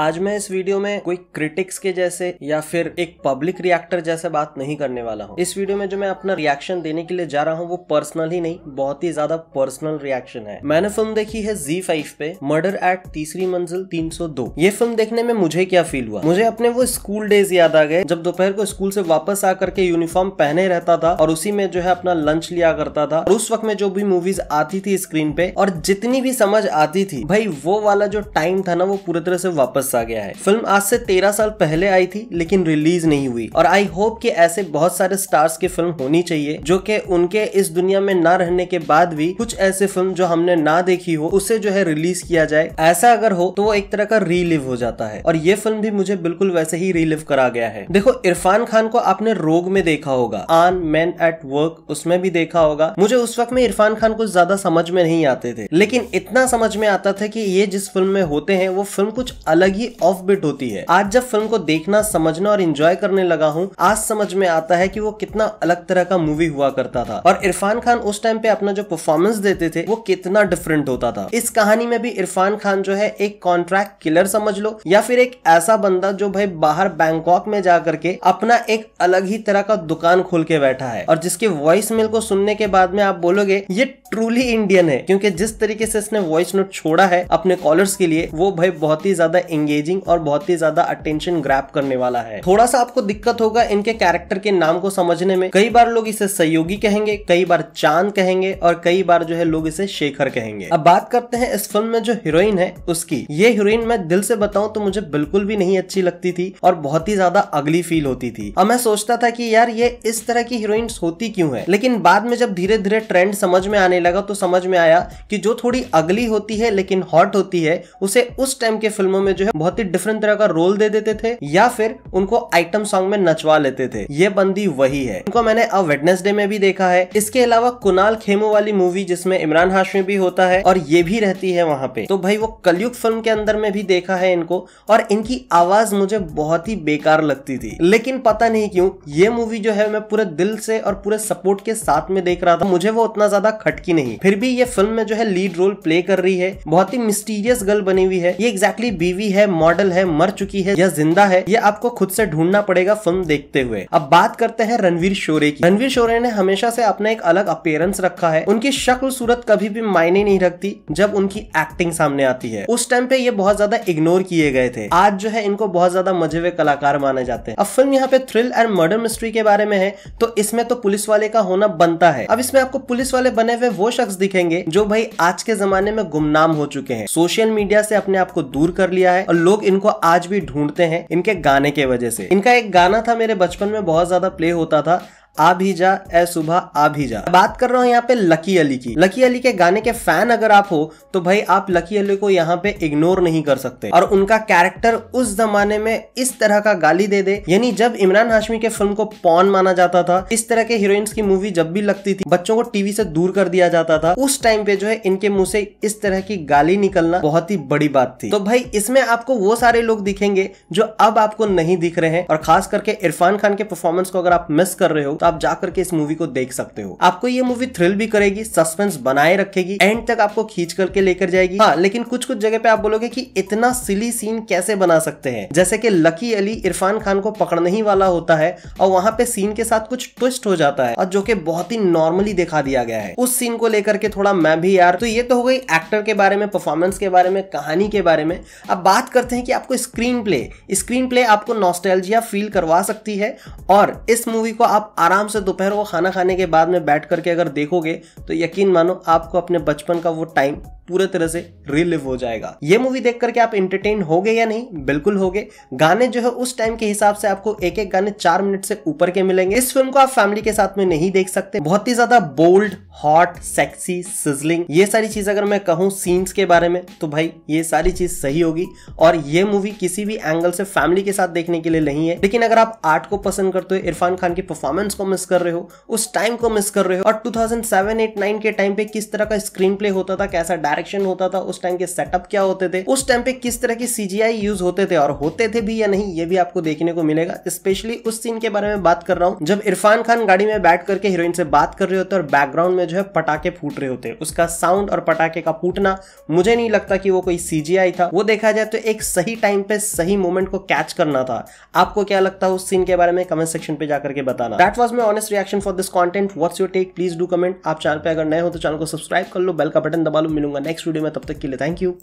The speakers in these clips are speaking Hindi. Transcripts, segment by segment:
आज मैं इस वीडियो में कोई क्रिटिक्स के जैसे या फिर एक पब्लिक रिएक्टर जैसे बात नहीं करने वाला हूँ इस वीडियो में जो मैं अपना रिएक्शन देने के लिए जा रहा हूँ वो पर्सनल ही नहीं बहुत ही ज्यादा पर्सनल रिएक्शन है मैंने फिल्म देखी है जी फाइव पे मर्डर एट तीसरी मंजिल 302 ये फिल्म देखने में मुझे क्या फील हुआ मुझे अपने वो स्कूल डेज याद आ गए जब दोपहर को स्कूल से वापस आकर के यूनिफॉर्म पहने रहता था और उसी में जो है अपना लंच लिया करता था और उस वक्त में जो भी मूवीज आती थी स्क्रीन पे और जितनी भी समझ आती थी भाई वो वाला जो टाइम था ना वो पूरी तरह से वापस फंसा गया है फिल्म आज से तेरह साल पहले आई थी लेकिन रिलीज नहीं हुई और आई होप कि ऐसे बहुत सारे स्टार्स की फिल्म होनी चाहिए जो कि उनके इस दुनिया में ना रहने के बाद भी कुछ ऐसे फिल्म जो हमने ना देखी हो उसे जो है रिलीज किया जाए ऐसा अगर हो तो वो एक तरह का रीलिव हो जाता है और ये फिल्म भी मुझे बिल्कुल वैसे ही रीलिव करा गया है देखो इरफान खान को आपने रोग में देखा होगा आन मैन एट वर्क उसमें भी देखा होगा मुझे उस वक्त में इरफान खान कुछ ज्यादा समझ में नहीं आते थे लेकिन इतना समझ में आता था कि ये जिस फिल्म में होते हैं वो फिल्म कुछ अलग ही ही ऑफ बिट होती है आज जब फिल्म को देखना समझना और इंजॉय करने लगा हूँ आज समझ में आता है की कि वो कितना अलग तरह का मूवी हुआ करता था और इरफान खान उस टाइम पे अपना जो परफॉर्मेंस देते थे वो कितना डिफरेंट होता था इस कहानी में भी इरफान खान जो है एक कॉन्ट्रैक्ट किलर समझ लो या फिर एक ऐसा बंदा जो भाई बाहर बैंकॉक में जा करके अपना एक अलग ही तरह का दुकान खोल के बैठा है और जिसके वॉइस मेल को सुनने के बाद में आप बोलोगे ये ट्रूली इंडियन है क्योंकि जिस तरीके से इसने वॉइस नोट छोड़ा है अपने कॉलर्स के लिए वो भाई बहुत ही ज्यादा एंगेजिंग और बहुत ही ज्यादा अटेंशन ग्रैप करने वाला है थोड़ा सा आपको दिक्कत होगा इनके कैरेक्टर के नाम को समझने में कई बार लोग इसे सहयोगी कहेंगे कई बार चांद कहेंगे और कई बार जो है लोग इसे शेखर कहेंगे अब बात करते हैं इस फिल्म में जो हीरोइन है उसकी ये हीरोइन मैं दिल से बताऊं तो मुझे बिल्कुल भी नहीं अच्छी लगती थी और बहुत ही ज्यादा अगली फील होती थी अब मैं सोचता था कि यार ये इस तरह की हीरोइन होती क्यों है लेकिन बाद में जब धीरे धीरे ट्रेंड समझ में आने लगा तो समझ में आया कि जो थोड़ी अगली होती है लेकिन हॉट होती है उसे उस टाइम के फिल्मों में जो है ना बहुत ही डिफरेंट तरह का रोल दे देते थे या फिर उनको आइटम सॉन्ग में नचवा लेते थे ये बंदी वही है उनको मैंने अब वेडनेसडे में भी देखा है इसके अलावा कुनाल खेमो वाली मूवी जिसमें इमरान हाशमी भी होता है और ये भी रहती है वहां पे तो भाई वो कलयुग फिल्म के अंदर में भी देखा है इनको और इनकी आवाज मुझे बहुत ही बेकार लगती थी लेकिन पता नहीं क्यों ये मूवी जो है मैं पूरे दिल से और पूरे सपोर्ट के साथ में देख रहा था मुझे वो उतना ज्यादा खटकी नहीं फिर भी ये फिल्म में जो है लीड रोल प्ले कर रही है बहुत ही मिस्टीरियस गर्ल बनी हुई है ये एग्जैक्टली exactly बीवी है है मॉडल है मर चुकी है या जिंदा है ये आपको खुद से ढूंढना पड़ेगा फिल्म देखते हुए अब बात करते हैं रणवीर शोरे की रणवीर शोरे ने हमेशा से अपना एक अलग अपेयरेंस रखा है उनकी शक्ल सूरत कभी भी मायने नहीं रखती जब उनकी एक्टिंग सामने आती है उस टाइम पे ये बहुत ज्यादा इग्नोर किए गए थे आज जो है इनको बहुत ज्यादा मजे हुए कलाकार माने जाते हैं अब फिल्म यहाँ पे थ्रिल एंड मर्डर मिस्ट्री के बारे में है तो इसमें तो पुलिस वाले का होना बनता है अब इसमें आपको पुलिस वाले बने हुए वो शख्स दिखेंगे जो भाई आज के जमाने में गुमनाम हो चुके हैं सोशल मीडिया से अपने आप को दूर कर लिया है और लोग इनको आज भी ढूंढते हैं इनके गाने के वजह से इनका एक गाना था मेरे बचपन में बहुत ज्यादा प्ले होता था आ भी जा ए सुबह आ भी जा बात कर रहा हूँ यहाँ पे लकी अली की लकी अली के गाने के फैन अगर आप हो तो भाई आप लकी अली को यहाँ पे इग्नोर नहीं कर सकते और उनका कैरेक्टर उस जमाने में इस तरह का गाली दे दे यानी जब इमरान हाशमी के फिल्म को पॉन माना जाता था इस तरह के हीरोइंस की मूवी जब भी लगती थी बच्चों को टीवी से दूर कर दिया जाता था उस टाइम पे जो है इनके मुंह से इस तरह की गाली निकलना बहुत ही बड़ी बात थी तो भाई इसमें आपको वो सारे लोग दिखेंगे जो अब आपको नहीं दिख रहे हैं और खास करके इरफान खान के परफॉर्मेंस को अगर आप मिस कर रहे हो तो आप जाकर के इस मूवी को देख सकते हो आपको ये मूवी थ्रिल भी करेगी सस्पेंस बनाए रखेगी एंड तक आपको खींच करके लेकर जाएगी हाँ लेकिन कुछ कुछ जगह पे आप बोलोगे की इतना सिली सीन कैसे बना सकते हैं जैसे की लकी अली इरफान खान को पकड़ने ही वाला होता है और वहां पे सीन के साथ कुछ ट्विस्ट हो जाता है और जो की बहुत ही नॉर्मली दिखा दिया गया है उस सीन को लेकर के थोड़ा मैं भी यार तो ये तो हो गई एक्टर के बारे में परफॉर्मेंस के बारे में कहानी के बारे में अब बात करते हैं कि आपको स्क्रीन प्ले स्क्रीन प्ले आपको नॉस्टैल्जिया फील करवा सकती है और इस मूवी को आप आराम से दोपहर को खाना खाने के बाद में बैठ करके अगर देखोगे तो यकीन मानो आपको अपने बचपन का वो टाइम पूरा तरह से रिलिव हो जाएगा ये मूवी देख करके आप इंटरटेन हो गए या नहीं बिल्कुल हो गए गाने जो है उस टाइम के हिसाब से आपको एक एक गाने चार मिनट से ऊपर के मिलेंगे इस फिल्म को आप फैमिली के साथ में नहीं देख सकते बहुत ही ज्यादा बोल्ड हॉट सेक्सी सिजलिंग ये सारी चीज अगर मैं कहूँ सीन्स के बारे में तो भाई ये सारी चीज सही होगी और ये मूवी किसी भी एंगल से फैमिली के साथ देखने के लिए नहीं है लेकिन अगर आप आर्ट को पसंद करते हो इरफान खान की परफॉर्मेंस को मिस कर रहे हो उस टाइम को मिस कर रहे हो और 2007, 8, 9 के टाइम पे किस तरह का स्क्रीन प्ले होता था कैसा डायरेक्ट डायरेक्शन होता था उस टाइम के सेटअप क्या होते थे उस टाइम पे किस तरह के सीजीआई यूज होते थे और होते थे भी या नहीं ये भी आपको देखने को मिलेगा स्पेशली उस सीन के बारे में बात कर रहा हूँ जब इरफान खान गाड़ी में बैठ करके हीरोइन से बात कर रहे होते और बैकग्राउंड में जो है पटाखे फूट रहे होते उसका साउंड और पटाखे का फूटना मुझे नहीं लगता कि वो कोई सीजीआई था वो देखा जाए तो एक सही टाइम पे सही मोमेंट को कैच करना था आपको क्या लगता है उस सीन के बारे में कमेंट सेक्शन पे जाकर के बताना that was my honest reaction for this content what's your take please do comment आप चैनल पे अगर नए हो तो चैनल को सब्सक्राइब कर लो बेल का बटन दबा लो मिलूंगा नेक्स्ट वीडियो में तब तक के लिए थैंक यू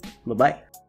बाय